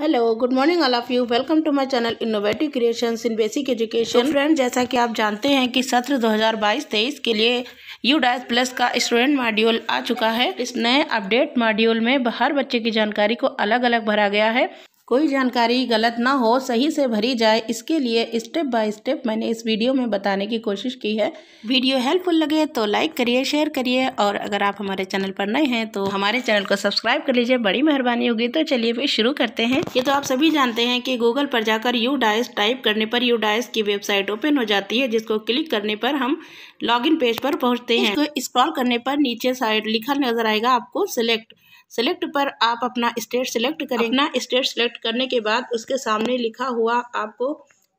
hello good morning all of you welcome to my channel innovative creations in basic education friend जैसा कि आप जानते हैं कि सत्र 2022-23 के लिए यू डाइस प्लस का स्टूडेंट मॉड्यूल आ चुका है इस नए अपडेट मॉड्यूल में हर बच्चे की जानकारी को अलग अलग भरा गया है कोई जानकारी गलत ना हो सही से भरी जाए इसके लिए स्टेप बाय स्टेप मैंने इस वीडियो में बताने की कोशिश की है वीडियो हेल्पफुल लगे तो लाइक करिए शेयर करिए और अगर आप हमारे चैनल पर नए हैं तो हमारे चैनल को सब्सक्राइब कर लीजिए बड़ी मेहरबानी होगी तो चलिए फिर शुरू करते हैं ये तो आप सभी जानते हैं कि गूगल पर जाकर यू डाइस टाइप करने पर यू डाइस की वेबसाइट ओपन हो जाती है जिसको क्लिक करने पर हम लॉगिन पेज पर पहुंचते हैं तो स्क्रॉल करने पर नीचे साइड लिखा नजर आएगा आपको सिलेक्ट सेलेक्ट पर आप अपना स्टेट सेलेक्ट करें अपना स्टेट सेलेक्ट करने के बाद उसके सामने लिखा हुआ आपको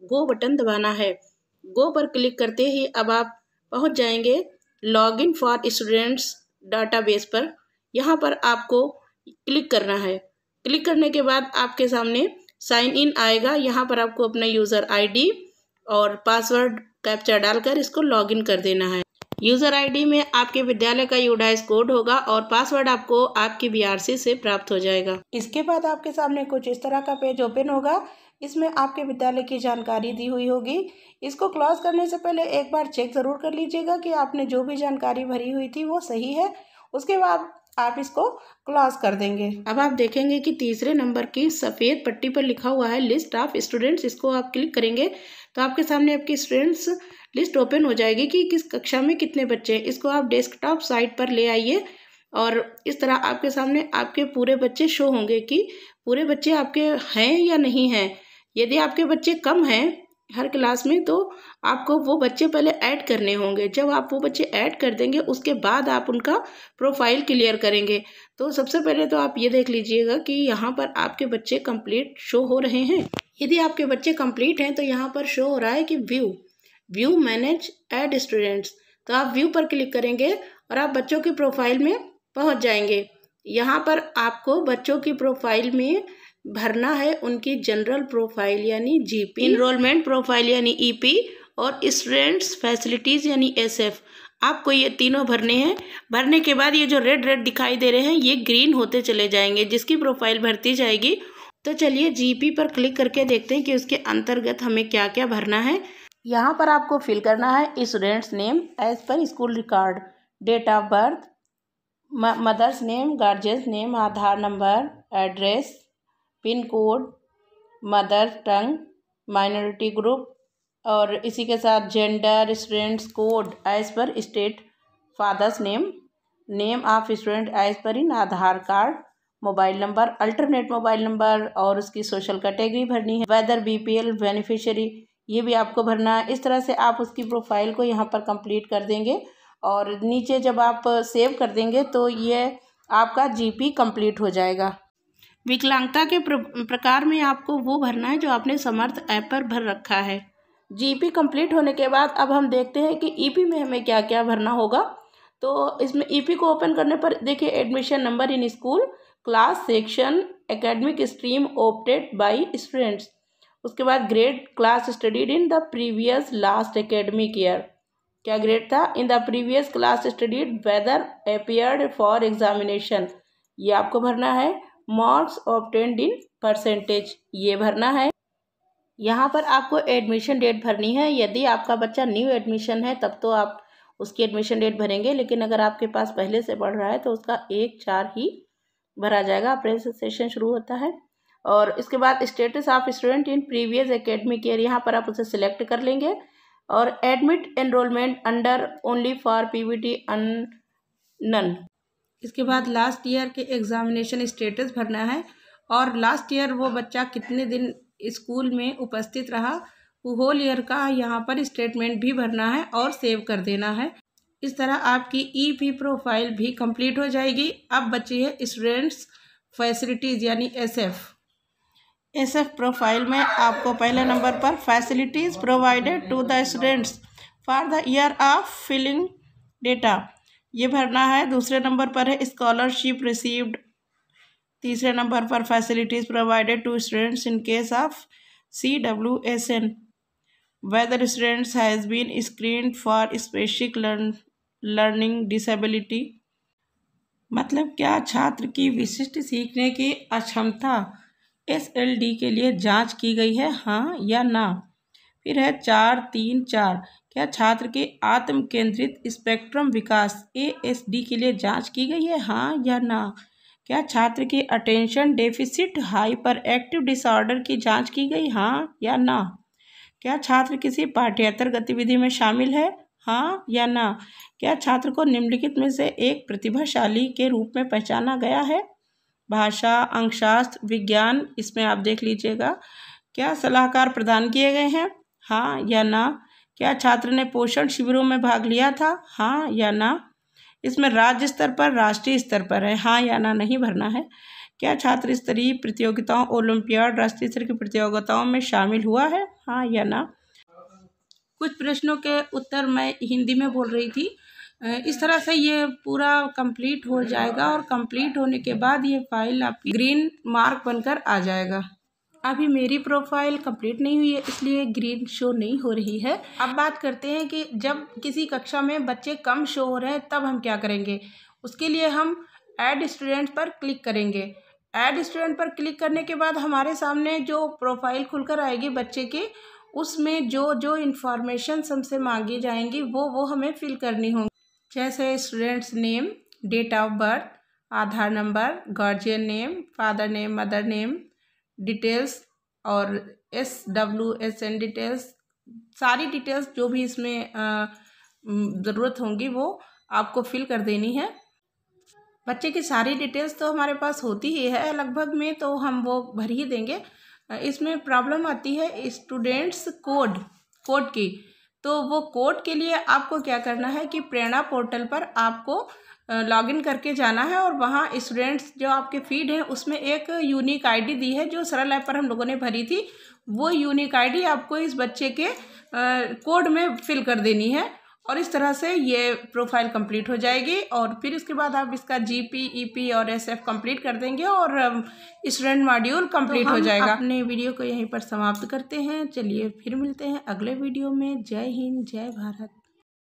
गो बटन दबाना है गो पर क्लिक करते ही अब आप पहुंच जाएंगे log in for students database पर यहाँ पर आपको क्लिक करना है क्लिक करने के बाद आपके सामने साइन इन आएगा यहाँ पर आपको अपना यूज़र आईडी और पासवर्ड कैप्चा डालकर इसको लॉगिन कर देना है यूज़र आईडी में आपके विद्यालय का यूडाइस कोड होगा और पासवर्ड आपको आपकी बीआरसी से प्राप्त हो जाएगा इसके बाद आपके सामने कुछ इस तरह का पेज ओपन होगा इसमें आपके विद्यालय की जानकारी दी हुई होगी इसको क्लॉज करने से पहले एक बार चेक ज़रूर कर लीजिएगा कि आपने जो भी जानकारी भरी हुई थी वो सही है उसके बाद आप इसको क्लॉज कर देंगे अब आप देखेंगे कि तीसरे नंबर की सफ़ेद पट्टी पर लिखा हुआ है लिस्ट ऑफ स्टूडेंट्स इसको आप क्लिक करेंगे तो आपके सामने आपकी स्टूडेंट्स लिस्ट ओपन हो जाएगी कि किस कक्षा में कितने बच्चे हैं इसको आप डेस्कटॉप साइट पर ले आइए और इस तरह आपके सामने आपके पूरे बच्चे शो होंगे कि पूरे बच्चे आपके हैं या नहीं हैं यदि आपके बच्चे कम हैं हर क्लास में तो आपको वो बच्चे पहले ऐड करने होंगे जब आप वो बच्चे ऐड कर देंगे उसके बाद आप उनका प्रोफाइल क्लियर करेंगे तो सबसे पहले तो आप ये देख लीजिएगा कि यहाँ पर आपके बच्चे कंप्लीट शो हो रहे हैं यदि आपके बच्चे कंप्लीट हैं तो यहाँ पर शो हो रहा है कि view view manage add students तो आप व्यू पर क्लिक करेंगे और आप बच्चों के प्रोफाइल में पहुँच जाएंगे यहाँ पर आपको बच्चों की प्रोफाइल में भरना है उनकी जनरल प्रोफाइल यानी जीपी इनरोलमेंट प्रोफाइल यानी ईपी e और स्टूडेंट्स फैसिलिटीज़ यानी एसएफ आपको ये तीनों भरने हैं भरने के बाद ये जो रेड रेड दिखाई दे रहे हैं ये ग्रीन होते चले जाएंगे जिसकी प्रोफाइल भरती जाएगी तो चलिए जीपी पर क्लिक करके देखते हैं कि उसके अंतर्गत हमें क्या क्या भरना है यहाँ पर आपको फिल करना है student's name as per school record date of birth mother's name guardian's name Aadhaar number address pin code mother tongue minority group और इसी के साथ gender student's code as per state father's name name of student as per in Aadhaar card mobile number alternate mobile number और उसकी social category भरनी है weather BPL beneficiary ये भी आपको भरना है इस तरह से आप उसकी प्रोफाइल को यहाँ पर कंप्लीट कर देंगे और नीचे जब आप सेव कर देंगे तो ये आपका जीपी कंप्लीट हो जाएगा विकलांगता के प्रकार में आपको वो भरना है जो आपने समर्थ ऐप पर भर रखा है जीपी कंप्लीट होने के बाद अब हम देखते हैं कि ईपी में हमें क्या क्या भरना होगा तो इसमें ईपी को ओपन करने पर देखिए admission number in school class section academic stream opted by students उसके बाद grade class studied in the previous last academic year क्या ग्रेड था in the previous class studied whether appeared for examination ये आपको भरना है मार्क्स ऑप्टेंड इन परसेंटेज ये भरना है यहाँ पर आपको एडमिशन डेट भरनी है यदि आपका बच्चा न्यू एडमिशन है तब तो आप उसकी एडमिशन डेट भरेंगे लेकिन अगर आपके पास पहले से पढ़ रहा है तो उसका एक चार ही भरा जाएगा अप्रैल से सेशन शुरू होता है और इसके बाद status of student in previous academic year यहाँ पर आप उसे सिलेक्ट कर लेंगे और admit enrolment under only for T un none इसके बाद लास्ट ईयर के एग्ज़ामिनेशन स्टेटस भरना है और लास्ट ईयर वो बच्चा कितने दिन स्कूल में उपस्थित रहा वो होल ईयर का यहाँ पर स्टेटमेंट भी भरना है और सेव कर देना है इस तरह आपकी ई पी प्रोफाइल भी कंप्लीट हो जाएगी अब बची है स्टूडेंट्स फैसिलिटीज़ यानी S F S F profile में आपको पहले नंबर पर facilities provided to the students for the year of filling data ये भरना है दूसरे नंबर पर है स्कॉलरशिप रिसीव्ड तीसरे नंबर पर facilities provided to students in case of C W S N whether students has been screen for specific learning disability मतलब क्या छात्र की विशिष्ट सीखने की अक्षमता एस एल डी के लिए जांच की गई है हाँ या ना फिर है चार तीन चार क्या छात्र के आत्म केंद्रित स्पेक्ट्रम विकास ए एस डी के लिए जांच की गई है हाँ या ना क्या छात्र के attention deficit hyperactive disorder की जांच की गई हाँ या ना क्या छात्र किसी पाठ्यतर गतिविधि में शामिल है हाँ या ना क्या छात्र को निम्नलिखित में से एक प्रतिभाशाली के रूप में पहचाना गया है भाषा अंकशास्त्र विज्ञान इसमें आप देख लीजिएगा क्या सलाहकार प्रदान किए गए हैं हाँ या ना क्या छात्र ने पोषण शिविरों में भाग लिया था हाँ या ना इसमें राज्य स्तर पर राष्ट्रीय स्तर पर है हाँ या ना नहीं भरना है क्या छात्र स्तरीय प्रतियोगिताओं ओलंपियाड राष्ट्रीय स्तर की प्रतियोगिताओं में शामिल हुआ है हाँ या ना कुछ प्रश्नों के उत्तर मैं हिंदी में बोल रही थी इस तरह से ये पूरा कंप्लीट हो जाएगा और कंप्लीट होने के बाद ये फाइल आपकी ग्रीन मार्क बनकर आ जाएगा अभी मेरी प्रोफाइल कंप्लीट नहीं हुई है इसलिए ग्रीन शो नहीं हो रही है अब बात करते हैं कि जब किसी कक्षा में बच्चे कम शो हो रहे हैं तब हम क्या करेंगे उसके लिए हम ऐड स्टूडेंट पर क्लिक करेंगे ऐड स्टूडेंट पर क्लिक करने के बाद हमारे सामने जो प्रोफाइल खुलकर आएगी बच्चे की उसमें जो जो इन्फॉर्मेशन हमसे मांगी जाएंगी वो वो हमें फिल करनी होगी जैसे student's name date of birth Aadhaar number guardian name father name mother name details और S W S N details सारी डिटेल्स जो भी इसमें ज़रूरत होंगी वो आपको फिल कर देनी है बच्चे की सारी डिटेल्स तो हमारे पास होती ही है लगभग में तो हम वो भर ही देंगे इसमें प्रॉब्लम आती है स्टूडेंट्स कोड कोड की तो वो कोड के लिए आपको क्या करना है कि प्रेरणा पोर्टल पर आपको लॉगिन करके जाना है और वहाँ स्टूडेंट्स जो आपके फीड हैं उसमें एक यूनिक आईडी दी है जो सरल ऐप पर हम लोगों ने भरी थी वो यूनिक आईडी आपको इस बच्चे के कोड में फिल कर देनी है और इस तरह से ये प्रोफाइल कंप्लीट हो जाएगी और फिर इसके बाद आप इसका जी पी ई पी और एस एफ कंप्लीट कर देंगे और स्टूडेंट मॉड्यूल कंप्लीट तो हो जाएगा अपने वीडियो को यहीं पर समाप्त करते हैं चलिए फिर मिलते हैं अगले वीडियो में जय हिंद जय भारत